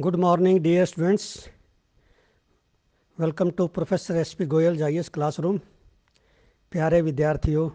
Good morning dear students. Welcome to Professor P Goyal Goyal class classroom. प्यारे विद्यार्थियों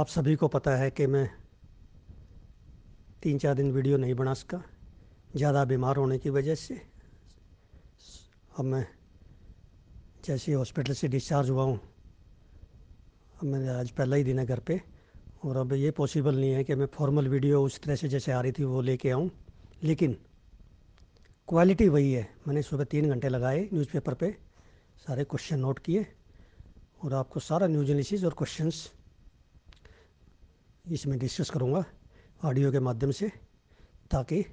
आप सभी को पता है कि मैं तीन चार दिन वीडियो नहीं बना सका ज़्यादा बीमार होने की वजह से अब मैं जैसे हॉस्पिटल से डिस्चार्ज हुआ हूँ अब मैं आज पहला ही दिन है घर पे और अब ये पॉसिबल नहीं है कि मैं फॉर्मल वीडियो उस तरह से जैसे आ रही थी वो लेके आऊँ लेकिन क्वालिटी वही है मैंने सुबह तीन घंटे लगाए न्यूज़पेपर पे सारे क्वेश्चन नोट किए और आपको सारा न्यूज एनालिसिस और क्वेश्चंस इसमें डिस्कस करूँगा ऑडियो के माध्यम से ताकि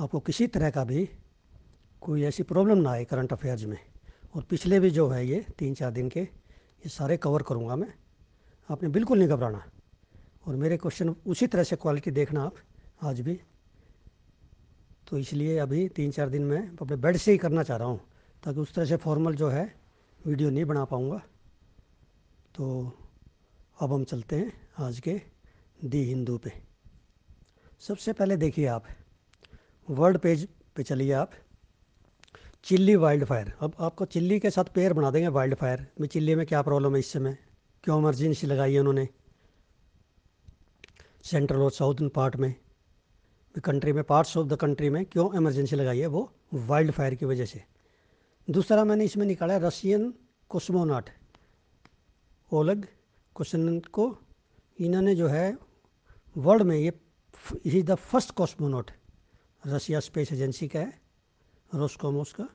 आपको किसी तरह का भी कोई ऐसी प्रॉब्लम ना आए करंट अफेयर्स में और पिछले भी जो है ये तीन चार दिन के ये सारे कवर करूँगा मैं आपने बिल्कुल नहीं घबराना और मेरे क्वेश्चन उसी तरह से क्वालिटी देखना आप आज भी तो इसलिए अभी तीन चार दिन में अपने बेड से ही करना चाह रहा हूँ ताकि उस तरह से फॉर्मल जो है वीडियो नहीं बना पाऊँगा तो अब हम चलते हैं आज के दी हिंदू पे सबसे पहले देखिए आप वर्ल्ड पेज पे चलिए आप चिल्ली वाइल्ड फायर अब आपको चिल्ली के साथ पेयर बना देंगे वाइल्ड फायर में चिल्ली में क्या प्रॉब्लम है इस समय क्यों इमरजेंसी लगाई है उन्होंने सेंट्रल और साउथर्न पार्ट में कंट्री में पार्ट्स ऑफ द कंट्री में क्यों इमरजेंसी लगाई है वो वाइल्ड फायर की वजह से दूसरा मैंने इसमें निकाला रशियन कोस्मोनाट ओलग क्वेश्चन को इन्होंने जो है वर्ल्ड में ये is the first cosmonaut Russia space agency का है रोस्कोमोस का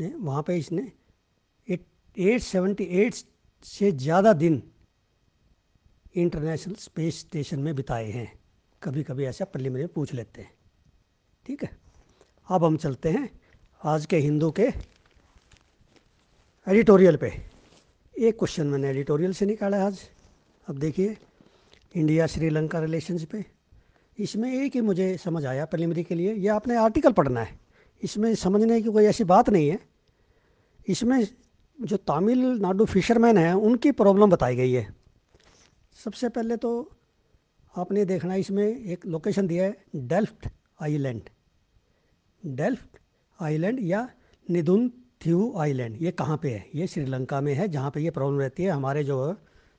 ने वहाँ पे इसने एट एट सेवेंटी एट से ज़्यादा दिन इंटरनेशनल स्पेस स्टेशन में बिताए हैं कभी कभी ऐसा में पूछ लेते हैं ठीक है अब हम चलते हैं आज के हिंदू के एडिटोरियल पे एक क्वेश्चन मैंने एडिटोरियल से निकाला आज अब देखिए इंडिया श्रीलंका रिलेशंस पे इसमें एक ही मुझे समझ आया प्रिलिमिनरी के लिए यह आपने आर्टिकल पढ़ना है इसमें समझने की कोई ऐसी बात नहीं है इसमें जो तमिलनाडु फिशरमैन हैं उनकी प्रॉब्लम बताई गई है सबसे पहले तो आपने देखना इसमें एक लोकेशन दिया है डेल्फ्ट आइलैंड डेल्फ्ट आइलैंड या निदुन थ्यू आइलैंड ये कहाँ पे है ये श्रीलंका में है जहाँ पे ये प्रॉब्लम रहती है हमारे जो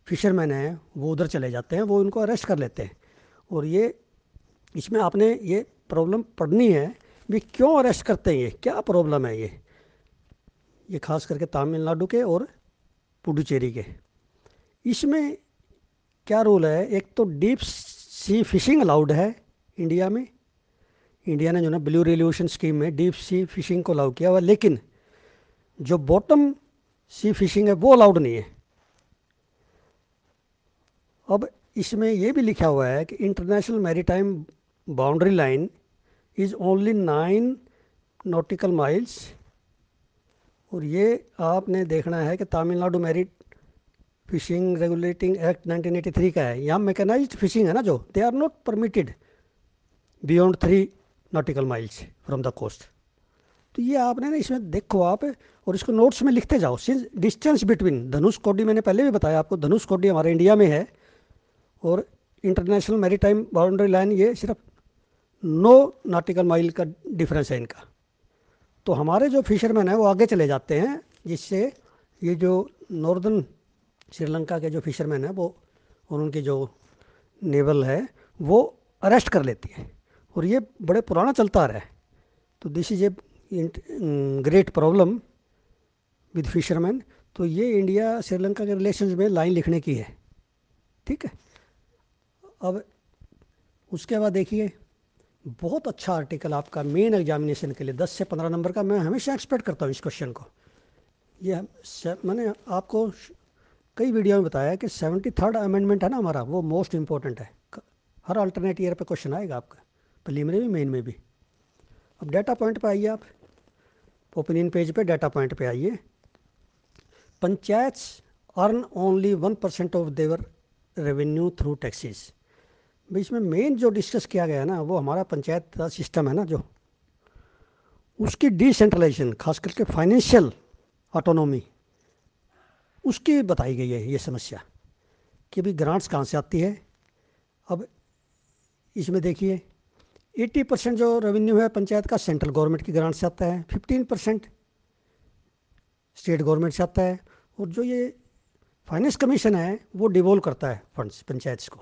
फिशरमैन हैं वो उधर चले जाते हैं वो उनको अरेस्ट कर लेते हैं और ये इसमें आपने ये प्रॉब्लम पढ़नी है भी क्यों अरेस्ट करते हैं ये क्या प्रॉब्लम है ये ये खास करके तमिलनाडु के और पुडुचेरी के इसमें क्या रूल है एक तो डीप सी फिशिंग अलाउड है इंडिया में इंडिया ने जो ना ब्लू रेवल्यूशन स्कीम में डीप सी फिशिंग को अलाउ किया हुआ लेकिन जो बॉटम सी फिशिंग है वो अलाउड नहीं है अब इसमें यह भी लिखा हुआ है कि international maritime boundary line is only nine nautical miles और ये आपने देखना है कि Tamil Nadu marine fishing regulating act 1983 का है यहाँ मैकेनाइज फिशिंग है ना जो they are not permitted beyond three nautical miles from the coast तो ये आपने ना इसमें देखो आप और इसको नोट्स में लिखते जाओ सिंस डिस्टेंस बिटवीन धनुष कोडी मैंने पहले भी बताया आपको धनुष कोडी हमारे इंडिया में है और इंटरनेशनल मैरीटाइम बाउंड्री लाइन ये सिर्फ नौ नाटिकल माइल का डिफरेंस है इनका तो हमारे जो फिशरमैन हैं वो आगे चले जाते हैं जिससे ये जो नॉर्दर्न श्रीलंका के जो फिशरमैन हैं वो और उनकी जो नेवल है वो अरेस्ट कर लेती है और ये बड़े पुराना चलता आ रहा है तो this is a great problem with fisherman तो ये इंडिया श्रीलंका के रिलेशन में लाइन लिखने की है ठीक है अब उसके बाद देखिए बहुत अच्छा आर्टिकल आपका मेन एग्जामिनेशन के लिए 10 से 15 नंबर का मैं हमेशा एक्सपेक्ट करता हूँ इस क्वेश्चन को ये मैंने आपको कई वीडियो में बताया कि सेवेंटी थर्ड अमेंडमेंट है ना हमारा वो मोस्ट इंपॉर्टेंट है हर अल्टरनेट ईयर पे क्वेश्चन आएगा आपका प्रीलिमिनरी में मेन में भी अब डाटा पॉइंट पे आइए आप ओपिनियन पेज पे डाटा पॉइंट पे आइए panchayat earn only one percent of their revenue through taxes बीच में मेन जो डिस्कस किया गया ना वो हमारा पंचायत का सिस्टम है ना जो उसकी डिसेंट्रलाइजेशन खास करके फाइनेंशियल ऑटोनॉमी उसकी बताई गई है ये समस्या कि भाई ग्रांट्स कहाँ से आती है अब इसमें देखिए 80 परसेंट जो रेवेन्यू है पंचायत का सेंट्रल गवर्नमेंट की ग्रांट से आता है 15 परसेंट स्टेट गवर्नमेंट से आता है और जो ये फाइनेंस कमीशन है वो डिवोल्व करता है फंड्स पंचायत को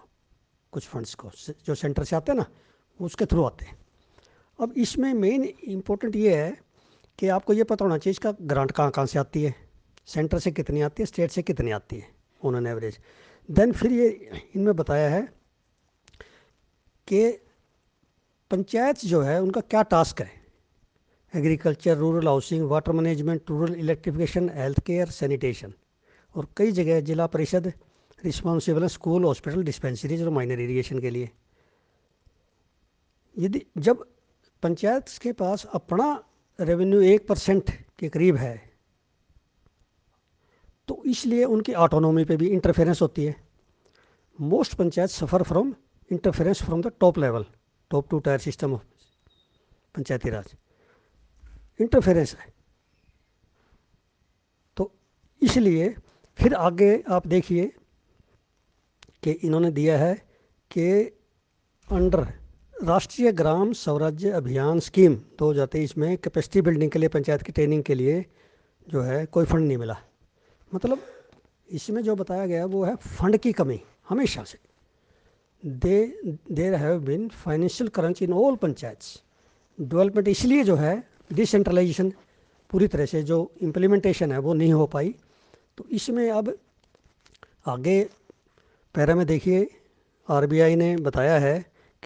कुछ फंड्स को जो सेंटर से आते हैं ना वो उसके थ्रू आते हैं अब इसमें मेन इम्पोर्टेंट ये है कि आपको ये पता होना चाहिए इसका ग्रांट कहाँ कहाँ से आती है सेंटर से कितनी आती है स्टेट से कितनी आती है ऑन एन एवरेज देन फिर ये इनमें बताया है कि पंचायत जो है उनका क्या टास्क है agriculture rural housing water management rural electrification health care sanitation और कई जगह जिला परिषद रिस्पॉन्सिबल है स्कूल हॉस्पिटल डिस्पेंसरीज और माइनर इरीगेशन के लिए यदि जब पंचायत के पास अपना रेवेन्यू एक परसेंट के करीब है तो इसलिए उनकी ऑटोनॉमी पे भी इंटरफेरेंस होती है most panchayat suffer from interference from the top level top two tier system of panchayati raj interference है तो इसलिए फिर आगे आप देखिए कि इन्होंने दिया है कि अंडर राष्ट्रीय ग्राम स्वराज्य अभियान स्कीम दो हज़ार तेईस में कैपेसिटी बिल्डिंग के लिए पंचायत की ट्रेनिंग के लिए जो है कोई फंड नहीं मिला मतलब इसमें जो बताया गया वो है फंड की कमी हमेशा से they there have been financial crunch in all panchayat development इसलिए जो है डिसेंट्रलाइजेशन पूरी तरह से जो इम्प्लीमेंटेशन है वो नहीं हो पाई तो इसमें अब आगे पैरा में देखिए आरबीआई ने बताया है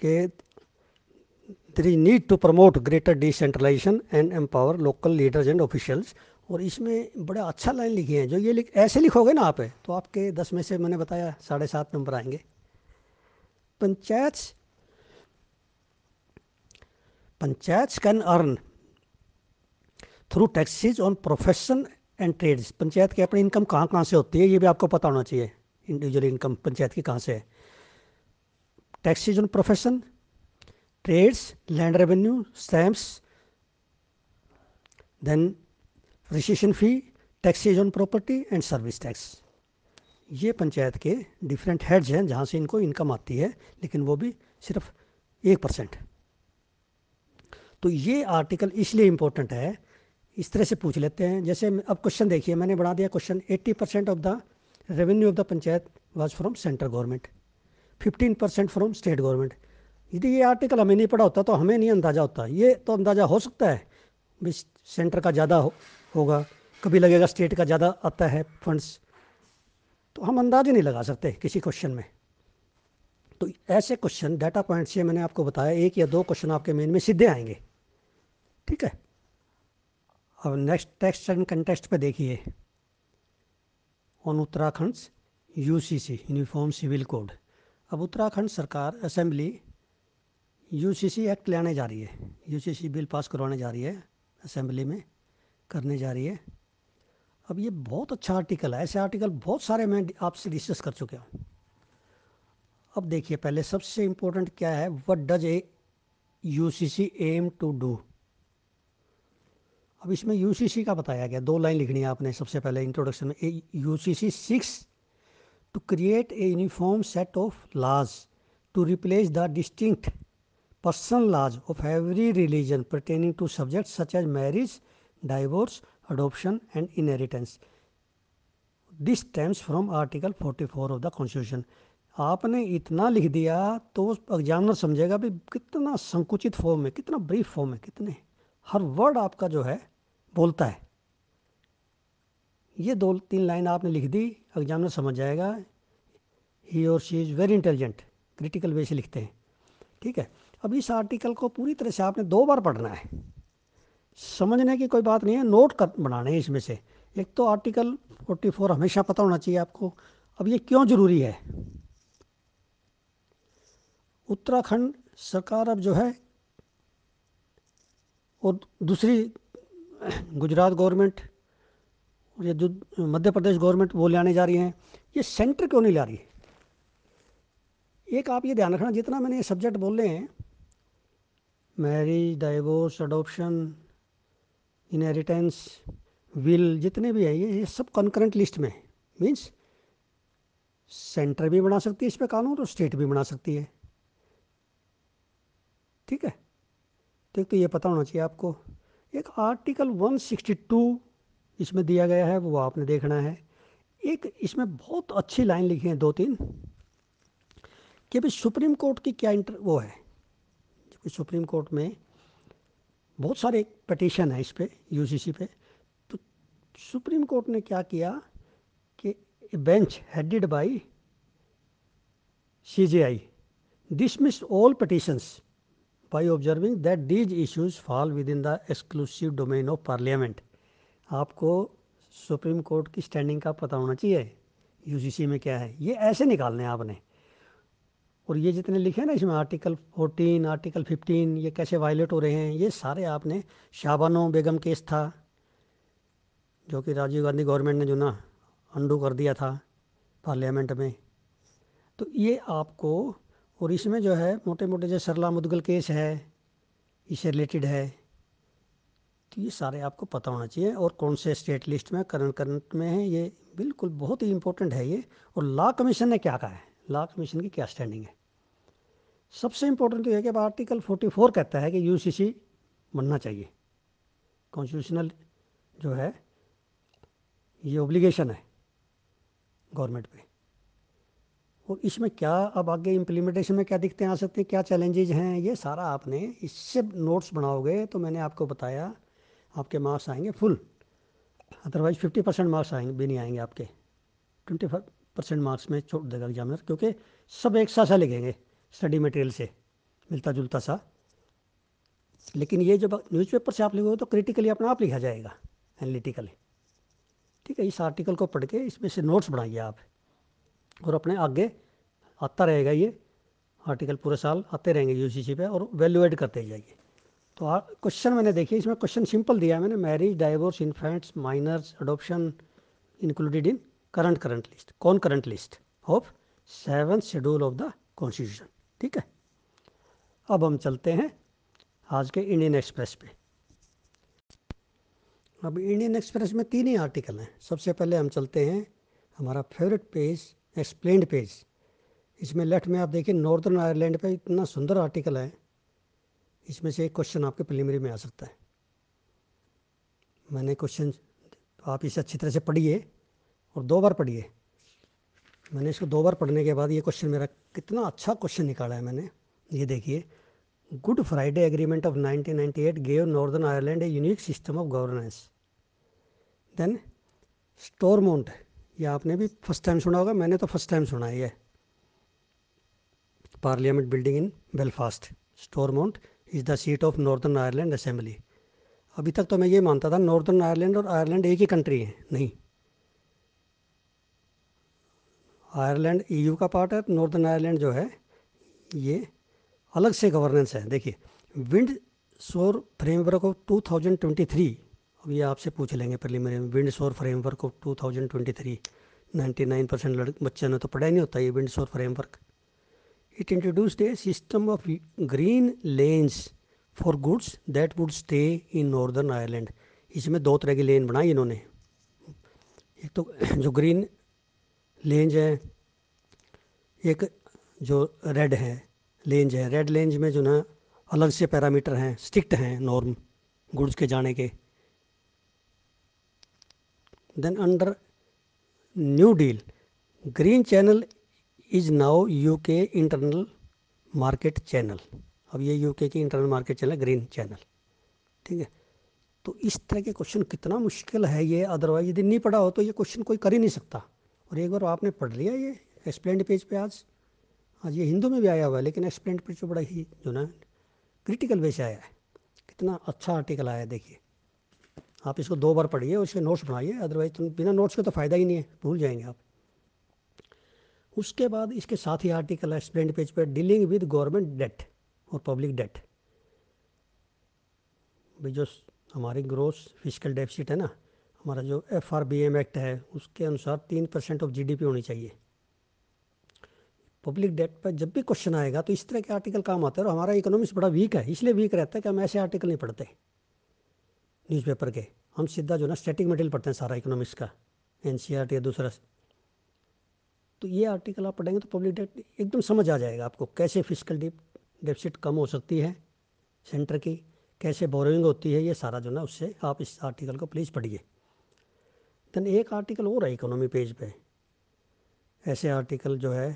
कि there is need to promote greater decentralisation and empower local leaders and officials और इसमें बड़ा अच्छा लाइन लिखी है जो ये लिख ऐसे लिखोगे ना आप तो आपके दस में से मैंने बताया साढ़े सात नंबर आएंगे panchayat panchayat can earn through taxes on profession and trades panchayat की अपनी इनकम कहाँ कहाँ से होती है ये भी आपको पता होना चाहिए इंडिविजुअल इनकम पंचायत की कहाँ से है taxes on profession trades land revenue stamps then registration fee taxes on property and service tax ये पंचायत के डिफरेंट हेड्स हैं जहाँ से इनको इनकम आती है लेकिन वो भी सिर्फ एक परसेंट तो ये आर्टिकल इसलिए इम्पोर्टेंट है इस तरह से पूछ लेते हैं जैसे अब क्वेश्चन देखिए मैंने बना दिया question 80 percent of the revenue of the panchayat was from central government 15 percent from state government यदि ये आर्टिकल हमें नहीं पढ़ा होता तो हमें नहीं अंदाज़ा होता ये तो अंदाज़ा हो सकता है भाई सेंटर का ज़्यादा हो होगा कभी लगेगा स्टेट का ज़्यादा आता है फंड्स तो हम अंदाज ही नहीं लगा सकते किसी क्वेश्चन में तो ऐसे क्वेश्चन डाटा पॉइंट्स से मैंने आपको बताया एक या दो क्वेश्चन आपके मेन में सीधे आएंगे ठीक है अब नेक्स्ट टेक्स्ट एंड कंटेस्ट पे देखिए on Uttarakhand UCC uniform civil code अब उत्तराखंड सरकार असेंबली यूसीसी एक्ट लाने जा रही है यूसीसी बिल पास करवाने जा रही है असेंबली में करने जा रही है अब ये बहुत अच्छा आर्टिकल है ऐसे आर्टिकल बहुत सारे मैं आपसे डिस्कस कर चुका हूँ अब देखिए पहले सबसे इम्पोर्टेंट क्या है what does a U C aim to do अब इसमें यू का बताया गया दो लाइन लिखनी है आपने सबसे पहले इंट्रोडक्शन में U C C seeks to create a uniform set of laws to replace the distinct personal laws of every religion pertaining to subject such as marriage divorce, adoption and inheritance. This stems from Article 44 of the Constitution. आपने इतना लिख दिया तो examiner समझेगा भी कितना संकुचित form है कितना ब्रीफ फॉर्म है कितने हर वर्ड आपका जो है बोलता है ये दो तीन लाइन आपने लिख दी एग्जामिनर समझ जाएगा ही और she is very intelligent critical way से लिखते हैं ठीक है अब इस आर्टिकल को पूरी तरह से आपने दो बार पढ़ना है समझने की कोई बात नहीं है नोट कर बनाने हैं इसमें से एक तो आर्टिकल 44 हमेशा पता होना चाहिए आपको अब ये क्यों ज़रूरी है उत्तराखंड सरकार अब जो है और दूसरी गुजरात गवर्नमेंट और ये जो मध्य प्रदेश गवर्नमेंट वो ले आने जा रही हैं ये सेंटर क्यों नहीं ला रही एक आप ये ध्यान रखना जितना मैंने ये सब्जेक्ट बोले हैं marriage divorce adoption inheritance will जितने भी है ये ये सब कंकरेंट लिस्ट में है मीन्स सेंटर भी बना सकती है इस पर कानून और स्टेट भी बना सकती है ठीक है ठीक तो, तो ये पता होना चाहिए आपको एक आर्टिकल 162 इसमें दिया गया है वो आपने देखना है एक इसमें बहुत अच्छी लाइन लिखी है दो तीन कि भाई सुप्रीम कोर्ट की क्या इंटर वो है सुप्रीम कोर्ट में बहुत सारे पटिशन है इस पर यू सी पे तो सुप्रीम कोर्ट ने क्या किया कि bench headed by C J I dismiss all petitions by observing that these issues fall within the exclusive domain of parliament आपको सुप्रीम कोर्ट की स्टैंडिंग का पता होना चाहिए यू में क्या है ये ऐसे निकालने आपने और ये जितने लिखे ना इसमें आर्टिकल 14 आर्टिकल 15 ये कैसे वायलेट हो रहे हैं ये सारे आपने शाबानो बेगम केस था जो कि राजीव गांधी गवर्नमेंट ने जो ना अंडू कर दिया था पार्लियामेंट में तो ये आपको और इसमें जो है मोटे मोटे जो सरला मुदगल केस है इससे रिलेटेड है तो ये सारे आपको पता होना चाहिए और कौन से स्टेट लिस्ट में करंट करंट में है ये बिल्कुल बहुत ही इंपॉर्टेंट है ये और लॉ कमीशन ने क्या कहा है लॉ कमीशन की क्या स्टैंडिंग है सबसे इम्पोर्टेंट तो यह कि आर्टिकल 44 कहता है कि यूसीसी बनना चाहिए कॉन्स्टिट्यूशनल जो है ये ओब्लिगेशन है गवर्नमेंट पे और इसमें क्या अब आगे इम्प्लीमेंटेशन में क्या दिखते हैं आ सकते हैं क्या चैलेंजेज हैं ये सारा आपने इससे नोट्स बनाओगे तो मैंने आपको बताया आपके मार्क्स आएंगे full otherwise fifty percent marks आएंगे भी नहीं आएंगे आपके ट्वेंटी परसेंट मार्क्स में छोड़ देगा एग्जामिनर क्योंकि सब एक साथ लिखेंगे स्टडी मटेरियल से मिलता जुलता सा लेकिन ये जब न्यूज़पेपर से आप लिखोगे तो क्रिटिकली अपना आप लिखा जाएगा एनालिटिकली ठीक है इस आर्टिकल को पढ़ के इसमें से नोट्स बनाइए आप और अपने आगे आता रहेगा ये आर्टिकल पूरे साल आते रहेंगे सी पे और वैल्यू एड करते जाइए तो क्वेश्चन मैंने देखिए इसमें क्वेश्चन सिंपल दिया है मैंने marriage divorce infants minors adoption included in current current list कौन current list of seven schedule of the constitution ठीक है अब हम चलते हैं आज के इंडियन एक्सप्रेस पे अब इंडियन एक्सप्रेस में तीन ही आर्टिकल हैं सबसे पहले हम चलते हैं हमारा फेवरेट पेज एक्सप्लेंड पेज इसमें लेफ्ट में आप देखिए नॉर्दर्न आयरलैंड पे इतना सुंदर आर्टिकल है इसमें से एक क्वेश्चन आपके प्रिलिमरी में आ सकता है मैंने क्वेश्चन आप इसे अच्छी तरह से पढ़िए और दो बार पढ़िए मैंने इसको दो बार पढ़ने के बाद ये क्वेश्चन मेरा कितना अच्छा क्वेश्चन निकाला है मैंने ये देखिए good Friday agreement of 1998 gave Northern Ireland a unique system of governance then Stormont ये आपने भी फर्स्ट टाइम सुना होगा मैंने तो फर्स्ट टाइम सुना है parliament building in Belfast Stormont is the seat of Northern Ireland assembly अभी तक तो मैं ये मानता था नॉर्दर्न आयरलैंड और आयरलैंड एक ही कंट्री है नहीं आयरलैंड ईयू का पार्ट है नॉर्दर्न आयरलैंड जो है ये अलग से गवर्नेंस है देखिए विंड शोर फ्रेमवर्क ऑफ 2023 अब ये आपसे पूछ लेंगे पहले मेरे wind Windsor framework of 2023 99 percent लड़के बच्चों ने तो पढ़ा ही नहीं होता ये Windsor framework it introduced a system of green lanes for goods that would stay in Northern Ireland इसमें दो तरह की लेन बनाई इन्होंने एक तो जो ग्रीन लेंज है एक जो रेड है लेंज है रेड लेंज में जो ना अलग से पैरामीटर हैं स्ट्रिक्ट हैं नॉर्म गुड्स के जाने के then under new deal green channel is now UK internal market channel अब ये यूके की internal market channel green channel ठीक है तो इस तरह के क्वेश्चन कितना मुश्किल है ये अदरवाइज यदि नहीं पढ़ा हो तो ये क्वेश्चन कोई कर ही नहीं सकता और एक बार आपने पढ़ लिया ये एक्सप्लेंड पेज पे आज आज ये हिंदू में भी आया हुआ है लेकिन एक्सप्लेंड पेज पर बड़ा ही जो ना क्रिटिकल वे से आया है कितना अच्छा आर्टिकल आया है देखिए आप इसको दो बार पढ़िए और इसके नोट्स बनाइए अदरवाइज तुम तो बिना नोट्स के तो फ़ायदा ही नहीं है भूल जाएंगे आप उसके बाद इसके साथ ही आर्टिकल है एक्सप्लेंड पेज पर डीलिंग विद गवर्नमेंट डेट और पब्लिक डेट भाई जो हमारी ग्रोस फिजिकल डेफिसिट है ना हमारा जो F R B M act है उसके अनुसार तीन परसेंट ऑफ जीडीपी होनी चाहिए पब्लिक डेट पर जब भी क्वेश्चन आएगा तो इस तरह के आर्टिकल काम आते हैं और हमारा इकोनॉमिक्स बड़ा वीक है इसलिए वीक रहता है कि हम ऐसे आर्टिकल नहीं पढ़ते न्यूज़पेपर के हम सीधा जो ना स्टैटिक मटेरियल पढ़ते हैं सारा इकोनॉमिक्स का एन e या दूसरा तो ये आर्टिकल आप पढ़ेंगे तो पब्लिक डेट एकदम समझ आ जाएगा आपको कैसे फिजिकल डेफिसिट कम हो सकती है सेंटर की कैसे बोरिंग होती है ये सारा जो ना उससे आप इस आर्टिकल को प्लीज़ पढ़िए देन एक आर्टिकल और है इकोनॉमी पेज पे ऐसे आर्टिकल जो है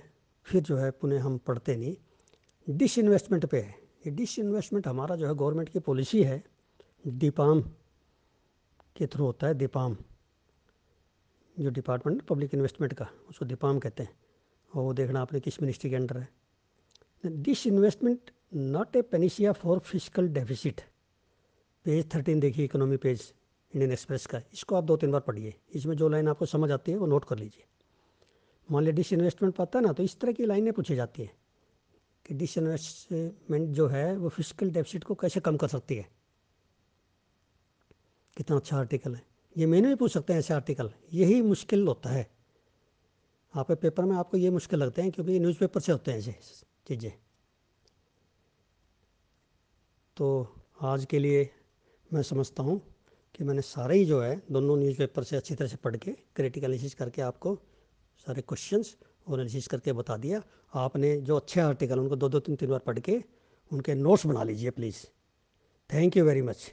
फिर जो है पुनः हम पढ़ते नहीं डिस इन्वेस्टमेंट पे है ये डिस इन्वेस्टमेंट हमारा जो है गवर्नमेंट की पॉलिसी है डिपाम के थ्रू होता है डिपाम जो डिपार्टमेंट पब्लिक इन्वेस्टमेंट का उसको डिपाम कहते हैं और वो देखना आपने किस मिनिस्ट्री के अंडर है disinvestment not a panacea for fiscal deficit page thirteen देखिए इकोनॉमी पेज इंडियन एक्सप्रेस का इसको आप दो तीन बार पढ़िए इसमें जो लाइन आपको समझ आती है वो नोट कर लीजिए मान लीजिए डिस इन्वेस्टमेंट पता है ना तो इस तरह की लाइनें पूछी जाती हैं कि डिस इन्वेस्टमेंट जो है वो फिजिकल डेफिसिट को कैसे कम कर सकती है कितना अच्छा आर्टिकल है ये मैंने भी पूछ सकते हैं ऐसे आर्टिकल यही मुश्किल होता है आपके पेपर में आपको ये मुश्किल लगते हैं क्योंकि न्यूज़पेपर से होते हैं ऐसे चीज़ें तो आज के लिए मैं समझता हूँ कि मैंने सारे ही जो है दोनों न्यूज़पेपर से अच्छी तरह से पढ़ के क्रिटिकल एनालिसिस करके आपको सारे क्वेश्चंस और एनालिसिस करके बता दिया आपने जो अच्छे आर्टिकल उनको दो दो तीन तीन बार पढ़ के उनके नोट्स बना लीजिए please thank you very much